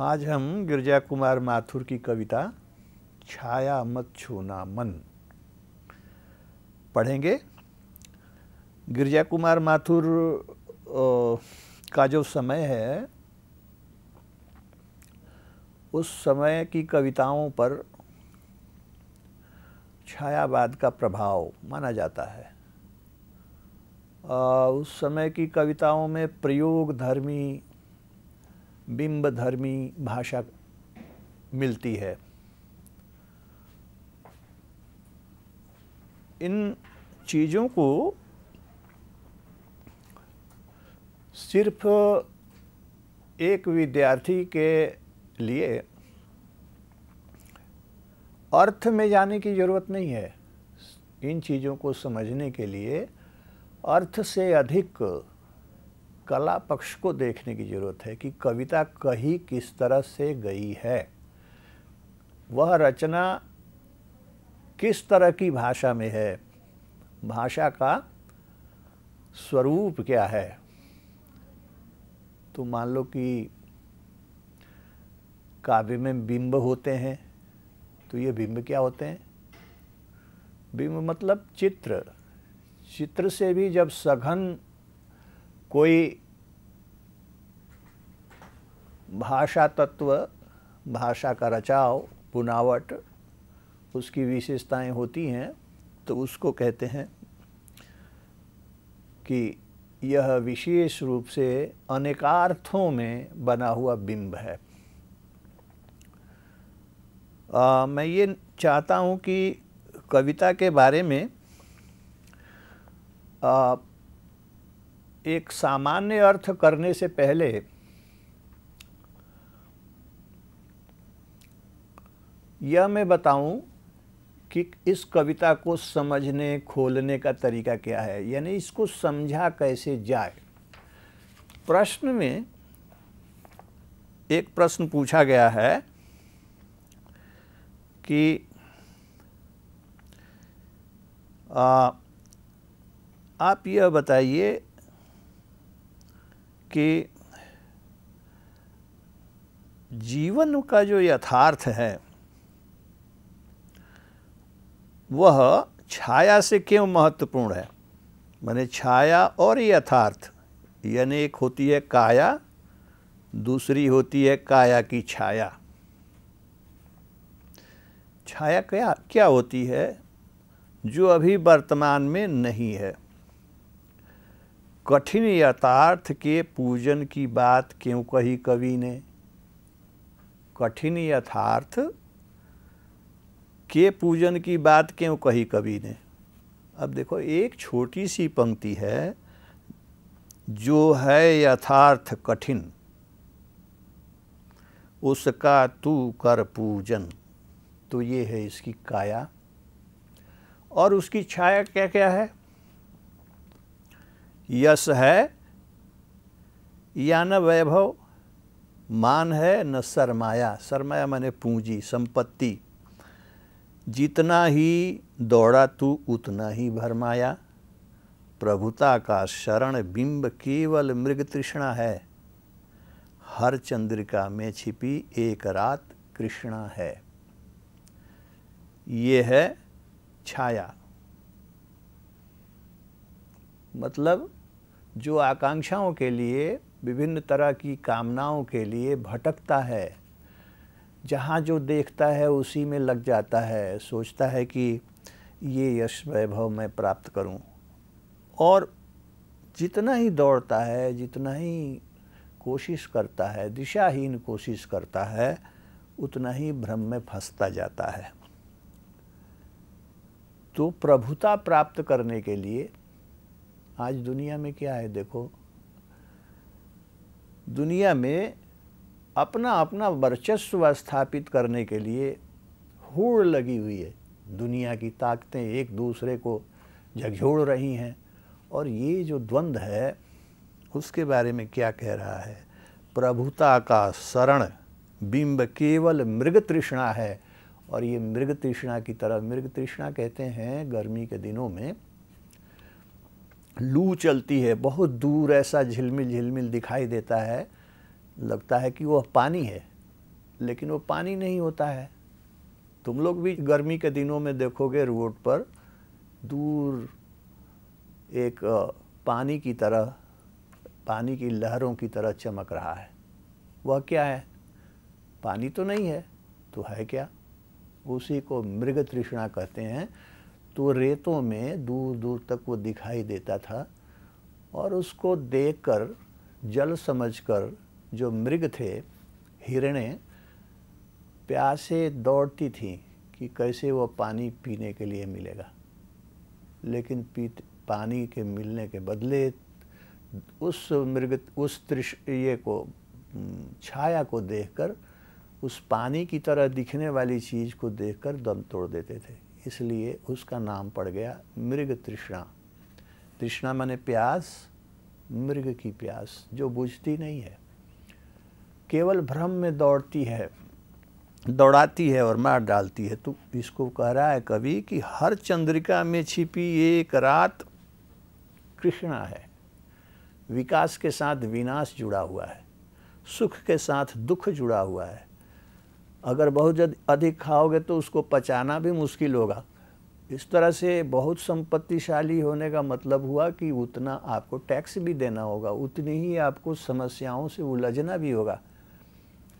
आज हम गिरजा कुमार माथुर की कविता छाया मत छूना मन पढ़ेंगे गिरजा कुमार माथुर का जो समय है उस समय की कविताओं पर छायावाद का प्रभाव माना जाता है आ, उस समय की कविताओं में प्रयोग धर्मी बिंबधर्मी भाषा मिलती है इन चीज़ों को सिर्फ एक विद्यार्थी के लिए अर्थ में जाने की ज़रूरत नहीं है इन चीज़ों को समझने के लिए अर्थ से अधिक कला पक्ष को देखने की ज़रूरत है कि कविता कही किस तरह से गई है वह रचना किस तरह की भाषा में है भाषा का स्वरूप क्या है तो मान लो कि काव्य में बिंब होते हैं तो ये बिंब क्या होते हैं बिंब मतलब चित्र चित्र से भी जब सघन कोई भाषा तत्व भाषा का रचाव बुनावट उसकी विशेषताएं होती हैं तो उसको कहते हैं कि यह विशेष रूप से अनेकार्थों में बना हुआ बिंब है आ, मैं ये चाहता हूँ कि कविता के बारे में आ, एक सामान्य अर्थ करने से पहले यह मैं बताऊं कि इस कविता को समझने खोलने का तरीका क्या है यानी इसको समझा कैसे जाए प्रश्न में एक प्रश्न पूछा गया है कि आ, आप यह बताइए कि जीवन का जो यथार्थ है वह छाया से क्यों महत्वपूर्ण है माने छाया और यथार्थ यानी एक होती है काया दूसरी होती है काया की छाया छाया क्या क्या होती है जो अभी वर्तमान में नहीं है कठिन यथार्थ के पूजन की बात क्यों कही कवि ने कठिन यथार्थ के पूजन की बात क्यों कही कवि ने अब देखो एक छोटी सी पंक्ति है जो है यथार्थ कठिन उसका तू कर पूजन तो ये है इसकी काया और उसकी छाया क्या क्या है यश है या न वैभव मान है न सरमाया सरमाया माने पूंजी संपत्ति जितना ही दौड़ा तू उतना ही भरमाया प्रभुता का शरण बिंब केवल मृग तृष्णा है हर चंद्रिका में छिपी एक रात कृष्णा है ये है छाया मतलब जो आकांक्षाओं के लिए विभिन्न तरह की कामनाओं के लिए भटकता है जहाँ जो देखता है उसी में लग जाता है सोचता है कि ये यश वैभव मैं प्राप्त करूँ और जितना ही दौड़ता है जितना ही कोशिश करता है दिशाहीन कोशिश करता है उतना ही भ्रम में फंसता जाता है तो प्रभुता प्राप्त करने के लिए आज दुनिया में क्या है देखो दुनिया में अपना अपना वर्चस्व स्थापित करने के लिए होड़ लगी हुई है दुनिया की ताकतें एक दूसरे को झकझोड़ रही हैं और ये जो द्वंद्व है उसके बारे में क्या कह रहा है प्रभुता का शरण बिंब केवल मृग तृष्णा है और ये मृग तृष्णा की तरह मृग तृष्णा कहते हैं गर्मी के दिनों में लू चलती है बहुत दूर ऐसा झिलमिल झिलमिल दिखाई देता है लगता है कि वह पानी है लेकिन वो पानी नहीं होता है तुम लोग भी गर्मी के दिनों में देखोगे रोड पर दूर एक पानी की तरह पानी की लहरों की तरह चमक रहा है वह क्या है पानी तो नहीं है तो है क्या उसी को मृग तृष्णा कहते हैं तो रेतों में दूर दूर तक वो दिखाई देता था और उसको देखकर जल समझकर जो मृग थे हिरणें प्यासे दौड़ती थीं कि कैसे वो पानी पीने के लिए मिलेगा लेकिन पी पानी के मिलने के बदले उस मृग उस त्रिश ये को छाया को देखकर उस पानी की तरह दिखने वाली चीज़ को देखकर दम तोड़ देते थे इसलिए उसका नाम पड़ गया मृग तृष्णा तृष्णा माने प्यास मृग की प्यास जो बुझती नहीं है केवल भ्रम में दौड़ती है दौड़ाती है और मार डालती है तो इसको कह रहा है कवि कि हर चंद्रिका में छिपी एक रात कृष्णा है विकास के साथ विनाश जुड़ा हुआ है सुख के साथ दुख जुड़ा हुआ है अगर बहुत अधिक खाओगे तो उसको पचाना भी मुश्किल होगा इस तरह से बहुत संपत्तिशाली होने का मतलब हुआ कि उतना आपको टैक्स भी देना होगा उतनी ही आपको समस्याओं से उलझना भी होगा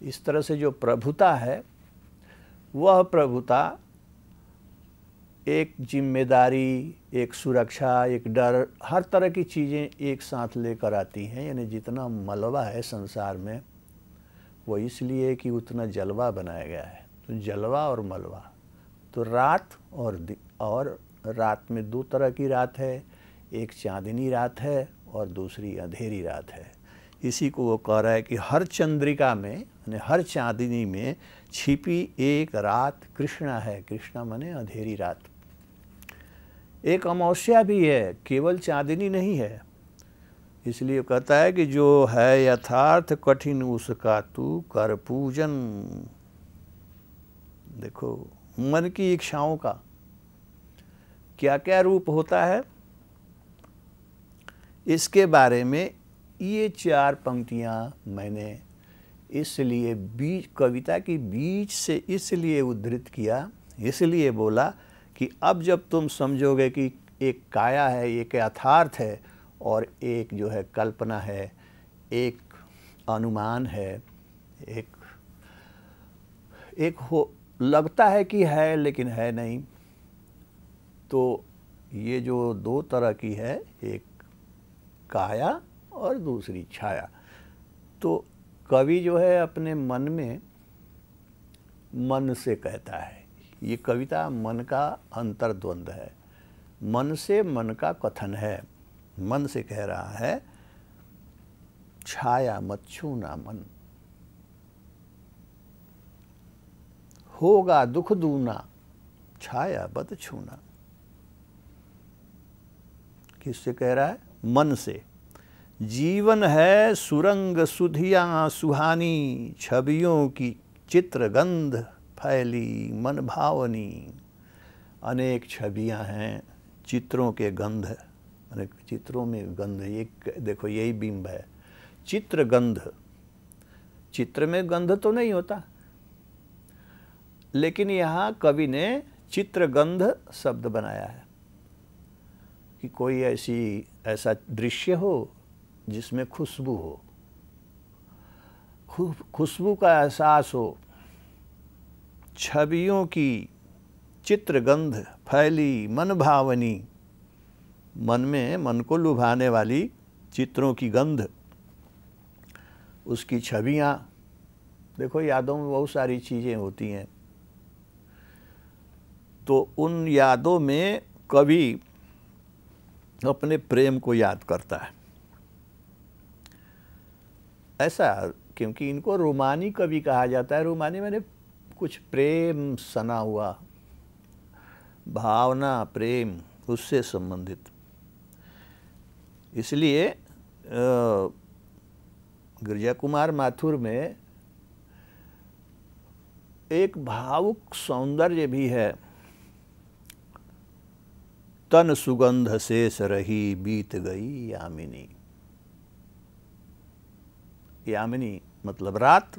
इस तरह से जो प्रभुता है वह प्रभुता एक जिम्मेदारी एक सुरक्षा एक डर हर तरह की चीज़ें एक साथ लेकर आती हैं यानी जितना मलबा है संसार में वो इसलिए कि उतना जलवा बनाया गया है तो जलवा और मलवा तो रात और और रात में दो तरह की रात है एक चांदनी रात है और दूसरी अंधेरी रात है इसी को वो कह रहा है कि हर चंद्रिका में यानी हर चांदनी में छिपी एक रात कृष्णा है कृष्णा माने अंधेरी रात एक अमावस्या भी है केवल चांदनी नहीं है इसलिए कहता है कि जो है यथार्थ कठिन उसका तू कर पूजन देखो मन की इच्छाओं का क्या क्या रूप होता है इसके बारे में ये चार पंक्तियाँ मैंने इसलिए बीच कविता की बीच से इसलिए उद्धृत किया इसलिए बोला कि अब जब तुम समझोगे कि एक काया है एक यथार्थ है और एक जो है कल्पना है एक अनुमान है एक एक हो लगता है कि है लेकिन है नहीं तो ये जो दो तरह की है एक काया और दूसरी छाया तो कवि जो है अपने मन में मन से कहता है ये कविता मन का अंतर्द्वंद है मन से मन का कथन है मन से कह रहा है छाया मत छूना मन होगा दुख दूना छाया मत छूना किससे कह रहा है मन से जीवन है सुरंग सुधिया सुहानी छवियों की चित्र गंध फैली मन भावनी अनेक छवियाँ हैं चित्रों के गंध मैंने चित्रों में गंध ये देखो यही बिंब है चित्र गंध चित्र में गंध तो नहीं होता लेकिन यहाँ कवि ने चित्र गंध शब्द बनाया है कि कोई ऐसी ऐसा दृश्य हो जिसमें खुशबू हो खुशबू का एहसास हो छवियों की चित्रगंध फैली मन भावनी मन में मन को लुभाने वाली चित्रों की गंध उसकी छवियाँ देखो यादों में बहुत सारी चीज़ें होती हैं तो उन यादों में कवि अपने प्रेम को याद करता है ऐसा क्योंकि इनको रोमानी कवि कहा जाता है रोमानी मैंने कुछ प्रेम सना हुआ भावना प्रेम उससे संबंधित इसलिए गिरजा कुमार माथुर में एक भावुक सौंदर्य भी है तन सुगंध शेष रही बीत गई यामिनी यामिनी मतलब रात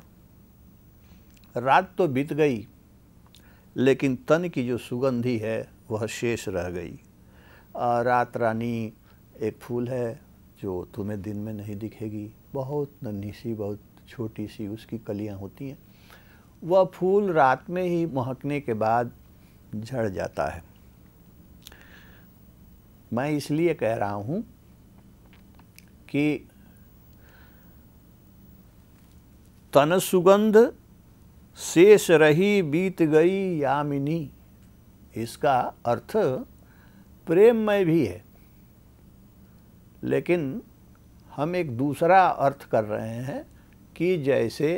रात तो बीत गई लेकिन तन की जो सुगंधी है वह शेष रह गई रात रानी एक फूल है जो तुम्हें दिन में नहीं दिखेगी बहुत नन्ही सी बहुत छोटी सी उसकी कलियां होती हैं वह फूल रात में ही महकने के बाद झड़ जाता है मैं इसलिए कह रहा हूँ कि तन सुगंध शेष रही बीत गई यामिनी इसका अर्थ प्रेम में भी है लेकिन हम एक दूसरा अर्थ कर रहे हैं कि जैसे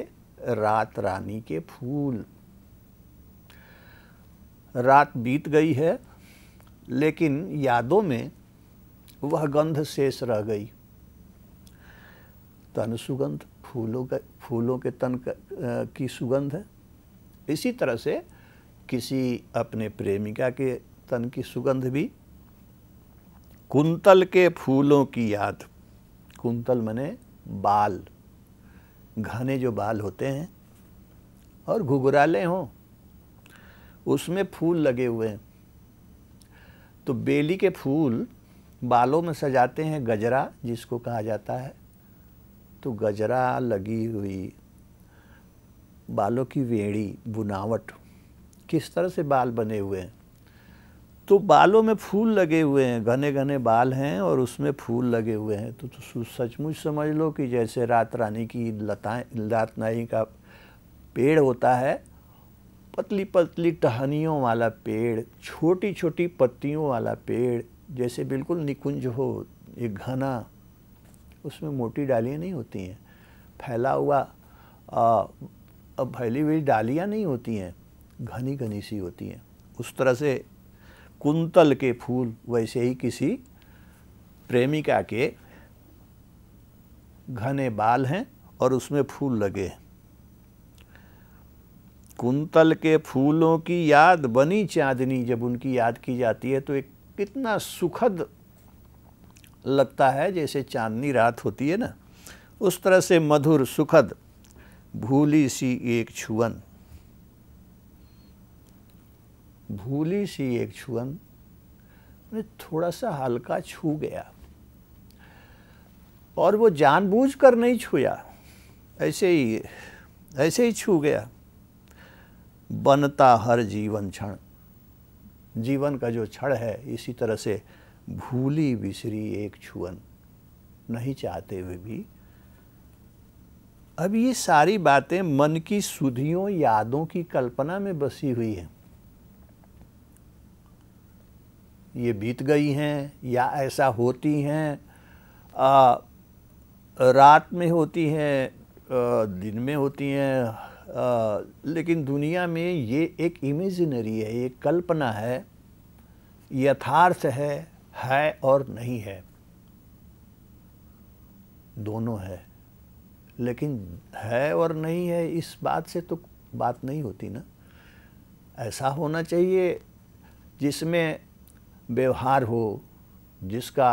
रात रानी के फूल रात बीत गई है लेकिन यादों में वह गंध शेष रह गई तन सुगंध फूलों के फूलों के तन की सुगंध है इसी तरह से किसी अपने प्रेमिका के तन की सुगंध भी कुंतल के फूलों की याद कुंतल मने बाल घने जो बाल होते हैं और घुघराले हों उसमें फूल लगे हुए हैं तो बेली के फूल बालों में सजाते हैं गजरा जिसको कहा जाता है तो गजरा लगी हुई बालों की वेड़ी बुनावट किस तरह से बाल बने हुए हैं तो बालों में फूल लगे हुए हैं घने घने बाल हैं और उसमें फूल लगे हुए हैं तो, तो सचमुच समझ लो कि जैसे रात रानी की लताएँ नाई का पेड़ होता है पतली पतली टहनियों वाला पेड़ छोटी छोटी पत्तियों वाला पेड़ जैसे बिल्कुल निकुंज हो एक घना उसमें मोटी डालियाँ नहीं होती हैं फैला हुआ अब फैली हुई डालियाँ नहीं होती हैं घनी घनी सी होती हैं उस तरह से कुंतल के फूल वैसे ही किसी प्रेमिका के घने बाल हैं और उसमें फूल लगे हैं कुंतल के फूलों की याद बनी चांदनी जब उनकी याद की जाती है तो एक कितना सुखद लगता है जैसे चांदनी रात होती है ना उस तरह से मधुर सुखद भूली सी एक छुवन भूली सी एक छुअन उन्हें थोड़ा सा हल्का छू गया और वो जानबूझकर नहीं छूया ऐसे ही ऐसे ही छू गया बनता हर जीवन क्षण जीवन का जो क्षण है इसी तरह से भूली बिसरी एक छुअन नहीं चाहते हुए भी अब ये सारी बातें मन की सुधियों यादों की कल्पना में बसी हुई हैं ये बीत गई हैं या ऐसा होती हैं रात में होती हैं दिन में होती हैं लेकिन दुनिया में ये एक इमेजिनरी है ये कल्पना है यथार्थ है है और नहीं है दोनों है लेकिन है और नहीं है इस बात से तो बात नहीं होती ना ऐसा होना चाहिए जिसमें व्यवहार हो जिसका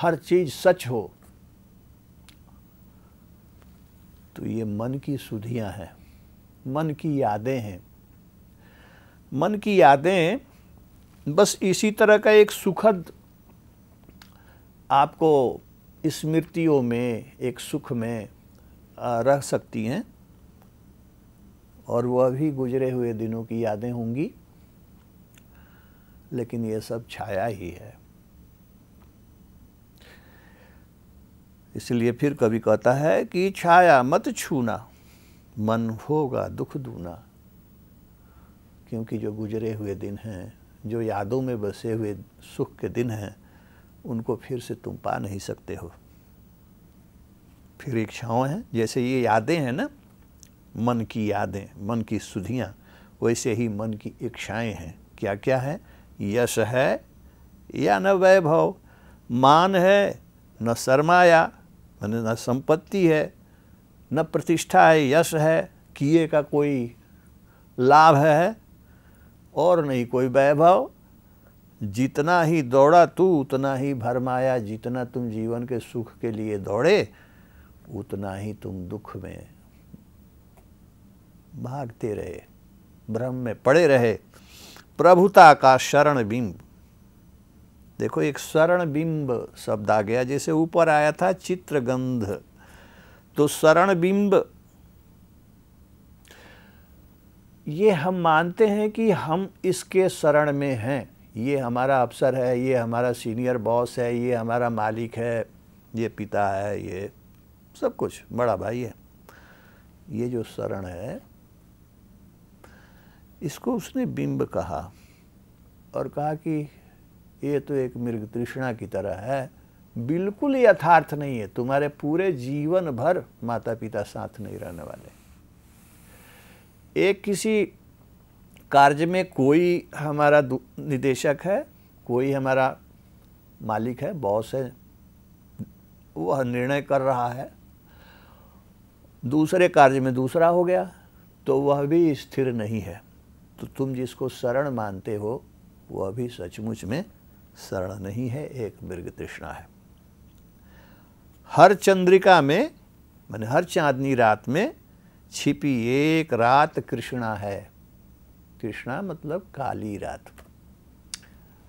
हर चीज़ सच हो तो ये मन की सुधियां हैं मन की यादें हैं मन की यादें बस इसी तरह का एक सुखद आपको स्मृतियों में एक सुख में रह सकती हैं और वह भी गुजरे हुए दिनों की यादें होंगी लेकिन ये सब छाया ही है इसलिए फिर कभी कहता है कि छाया मत छूना मन होगा दुख दूना क्योंकि जो गुजरे हुए दिन हैं जो यादों में बसे हुए सुख के दिन हैं उनको फिर से तुम पा नहीं सकते हो फिर इच्छाओं हैं जैसे ये यादें हैं ना मन की यादें मन की सुधियाँ वैसे ही मन की इच्छाएं हैं क्या क्या है यश है या न वैभव मान है न सरमाया मैंने न संपत्ति है न प्रतिष्ठा है यश है किए का कोई लाभ है और नहीं कोई वैभव जितना ही दौड़ा तू उतना ही भरमाया जितना तुम जीवन के सुख के लिए दौड़े उतना ही तुम दुख में भागते रहे भ्रम में पड़े रहे प्रभुता का शरण बिंब देखो एक शरण बिंब शब्द आ गया जैसे ऊपर आया था चित्रगंध तो शरण बिंब ये हम मानते हैं कि हम इसके शरण में हैं ये हमारा अफसर है ये हमारा सीनियर बॉस है ये हमारा मालिक है ये पिता है ये सब कुछ बड़ा भाई है ये जो शरण है इसको उसने बिंब कहा और कहा कि ये तो एक मृग तृष्णा की तरह है बिल्कुल यथार्थ नहीं है तुम्हारे पूरे जीवन भर माता पिता साथ नहीं रहने वाले एक किसी कार्य में कोई हमारा निदेशक है कोई हमारा मालिक है बॉस है वह निर्णय कर रहा है दूसरे कार्य में दूसरा हो गया तो वह भी स्थिर नहीं है तो तुम जिसको शरण मानते हो वह अभी सचमुच में शरण नहीं है एक मृग तृष्णा है हर चंद्रिका में मैंने हर चांदनी रात में छिपी एक रात कृष्णा है कृष्णा मतलब काली रात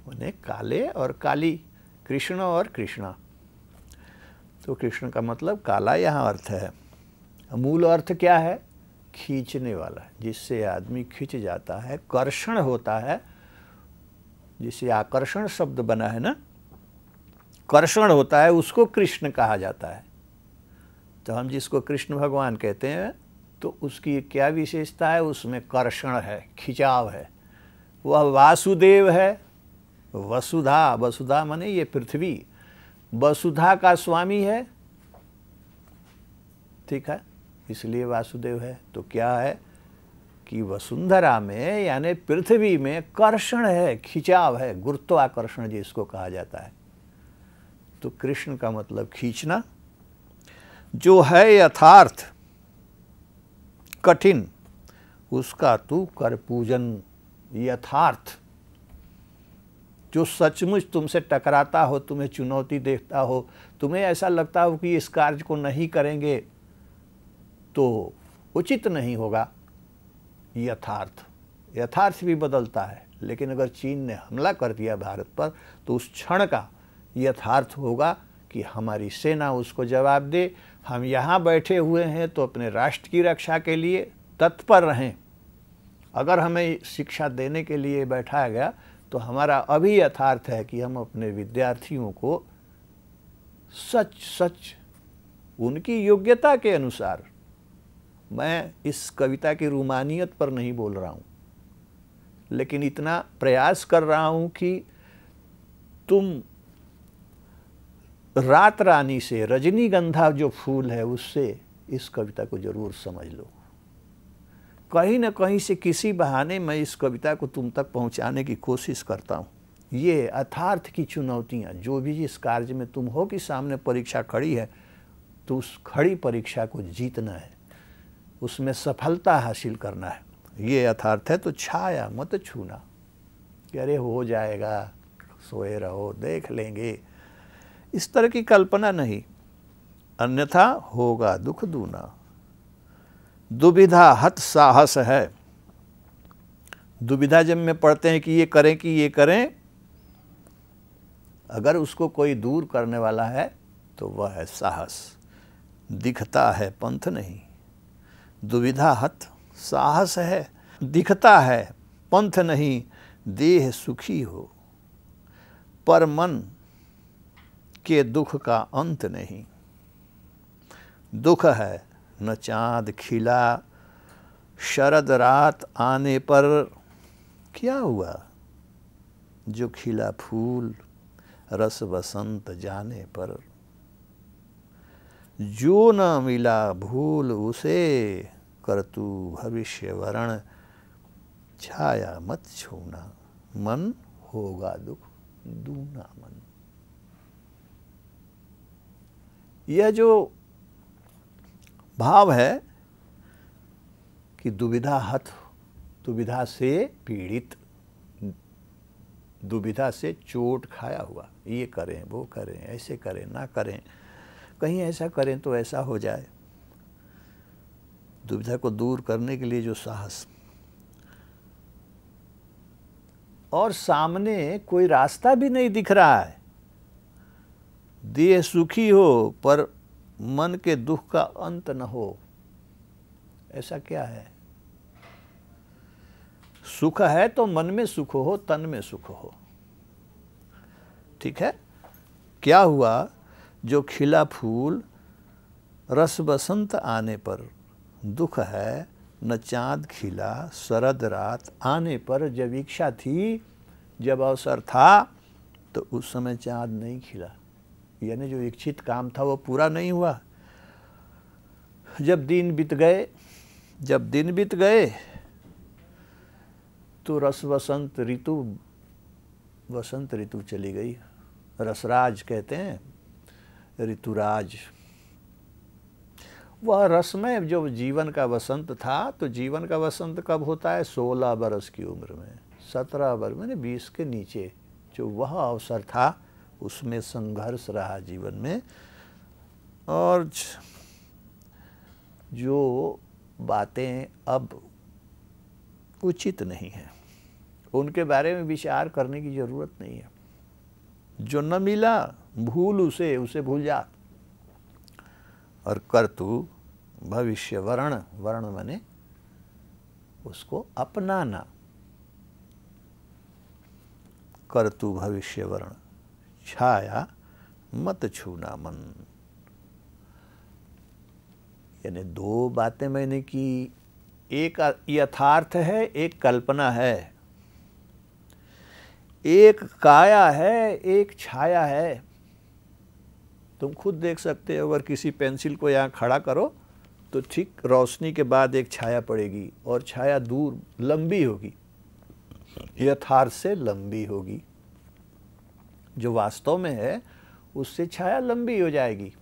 उन्हें काले और काली कृष्ण और कृष्णा तो कृष्ण का मतलब काला यहाँ अर्थ है मूल अर्थ क्या है खींचने वाला जिससे आदमी खींच जाता है कर्षण होता है जिसे आकर्षण शब्द बना है ना कर्षण होता है उसको कृष्ण कहा जाता है तो हम जिसको कृष्ण भगवान कहते हैं तो उसकी क्या विशेषता है उसमें कर्षण है खिंचाव है वह वासुदेव है वसुधा वसुधा माने ये पृथ्वी वसुधा का स्वामी है ठीक है इसलिए वासुदेव है तो क्या है कि वसुंधरा में यानी पृथ्वी में कर्षण है खिंचाव है गुरुत्वाकर्षण जिसको कहा जाता है तो कृष्ण का मतलब खींचना जो है यथार्थ कठिन उसका तू कर पूजन यथार्थ जो सचमुच तुमसे टकराता हो तुम्हें चुनौती देखता हो तुम्हें ऐसा लगता हो कि इस कार्य को नहीं करेंगे तो उचित नहीं होगा यथार्थ यथार्थ भी बदलता है लेकिन अगर चीन ने हमला कर दिया भारत पर तो उस क्षण का यथार्थ होगा कि हमारी सेना उसको जवाब दे हम यहाँ बैठे हुए हैं तो अपने राष्ट्र की रक्षा के लिए तत्पर रहें अगर हमें शिक्षा देने के लिए बैठाया गया तो हमारा अभी यथार्थ है कि हम अपने विद्यार्थियों को सच सच उनकी योग्यता के अनुसार मैं इस कविता की रूमानियत पर नहीं बोल रहा हूँ लेकिन इतना प्रयास कर रहा हूँ कि तुम रात रानी से रजनीगंधा जो फूल है उससे इस कविता को ज़रूर समझ लो कहीं ना कहीं से किसी बहाने मैं इस कविता को तुम तक पहुंचाने की कोशिश करता हूं। ये अथार्थ की चुनौतियां जो भी इस कार्य में तुम हो कि सामने परीक्षा खड़ी है तो उस खड़ी परीक्षा को जीतना है उसमें सफलता हासिल करना है ये यथार्थ है तो छाया मत छूना कि अरे हो जाएगा सोए रहो देख लेंगे इस तरह की कल्पना नहीं अन्यथा होगा दुख दूना दुविधा हत साहस है दुविधा जब में पढ़ते हैं कि ये करें कि ये करें अगर उसको कोई दूर करने वाला है तो वह है साहस दिखता है पंथ नहीं दुविधा हत साहस है दिखता है पंथ नहीं देह सुखी हो पर मन के दुख का अंत नहीं दुख है न चाँद खिला शरद रात आने पर क्या हुआ जो खिला फूल रस बसंत जाने पर जो न मिला भूल उसे करतु भविष्य वरण छाया मत छूना मन होगा दुख दूना मन यह जो भाव है कि दुविधा हत दुविधा से पीड़ित दुविधा से चोट खाया हुआ ये करें वो करें ऐसे करें ना करें कहीं ऐसा करें तो ऐसा हो जाए दुविधा को दूर करने के लिए जो साहस और सामने कोई रास्ता भी नहीं दिख रहा है देह सुखी हो पर मन के दुख का अंत न हो ऐसा क्या है सुख है तो मन में सुख हो तन में सुख हो ठीक है क्या हुआ जो खिला फूल रस बसंत आने पर दुख है न चाँद खिला शरद रात आने पर जब इच्छा थी जब अवसर था तो उस समय चाँद नहीं खिला यानी जो इच्छित काम था वो पूरा नहीं हुआ जब दिन बीत गए जब दिन बीत गए तो रस वसंत ऋतु वसंत ऋतु चली गई रसराज कहते हैं ऋतुराज वह रसमय जो जीवन का वसंत था तो जीवन का वसंत कब होता है सोलह बरस की उम्र में सत्रह बरस मैंने बीस के नीचे जो वह अवसर था उसमें संघर्ष रहा जीवन में और जो बातें अब उचित नहीं हैं उनके बारे में विचार करने की ज़रूरत नहीं है जो न मिला भूल उसे उसे भूल जा और कर तू भविष्य वर्ण वर्ण मने उसको अपनाना कर तू भविष्य वर्ण छाया मत छूना मन यानी दो बातें मैंने की एक यथार्थ है एक कल्पना है एक काया है एक छाया है तुम खुद देख सकते हो अगर किसी पेंसिल को यहाँ खड़ा करो तो ठीक रोशनी के बाद एक छाया पड़ेगी और छाया दूर लंबी होगी यथार्थ से लंबी होगी जो वास्तव में है उससे छाया लंबी हो जाएगी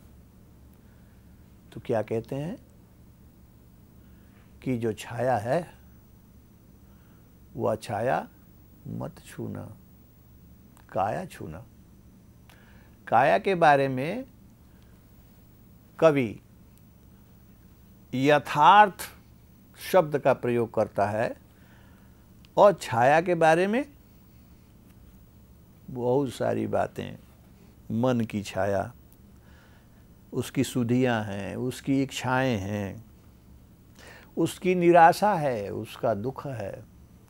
तो क्या कहते हैं कि जो छाया है वह छाया मत छूना काया छूना काया के बारे में कवि यथार्थ शब्द का प्रयोग करता है और छाया के बारे में बहुत सारी बातें मन की छाया उसकी सुधियाँ हैं उसकी इच्छाएं हैं उसकी निराशा है उसका दुख है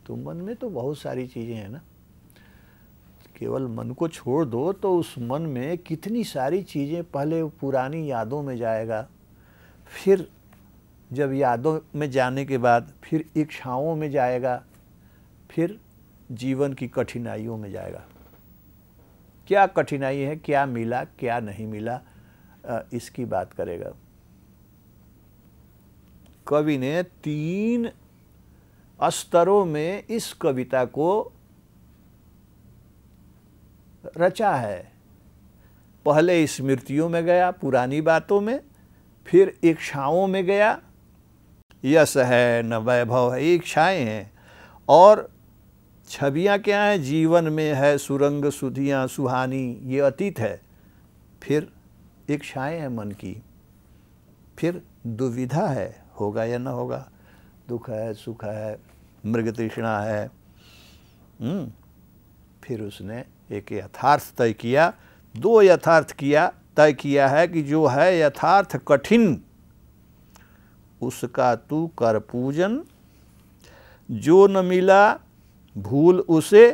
तो मन में तो बहुत सारी चीज़ें हैं ना केवल मन को छोड़ दो तो उस मन में कितनी सारी चीज़ें पहले पुरानी यादों में जाएगा फिर जब यादों में जाने के बाद फिर इच्छाओं में जाएगा फिर जीवन की कठिनाइयों में जाएगा क्या कठिनाई है क्या मिला क्या नहीं मिला इसकी बात करेगा कवि ने तीन स्तरों में इस कविता को रचा है पहले स्मृतियों में गया पुरानी बातों में फिर इच्छाओं में गया यश है न वैभव है इच्छाएँ हैं और छवियाँ क्या हैं जीवन में है सुरंग सुधियाँ सुहानी ये अतीत है फिर इच्छाएँ हैं मन की फिर दुविधा है होगा या ना होगा दुख है सुख है मृग तृष्णा है हम्म, फिर उसने एक यथार्थ तय किया दो यथार्थ किया तय किया है कि जो है यथार्थ कठिन उसका तू कर पूजन जो न मिला भूल उसे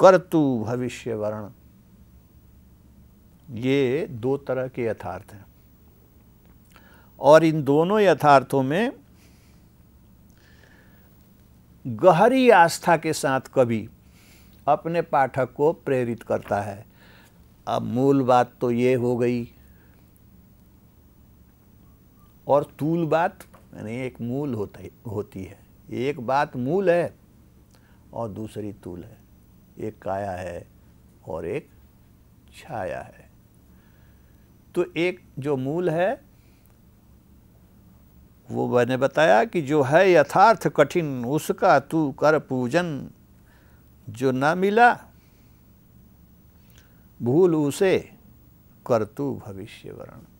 कर तू भविष्य वर्ण ये दो तरह के यथार्थ हैं और इन दोनों यथार्थों में गहरी आस्था के साथ कभी अपने पाठक को प्रेरित करता है अब मूल बात तो ये हो गई और तूल बात यानी एक मूल होता होती है एक बात मूल है और दूसरी तूल है एक काया है और एक छाया है तो एक जो मूल है वो मैंने बताया कि जो है यथार्थ कठिन उसका तू कर पूजन जो ना मिला भूल उसे करतु भविष्य वर्ण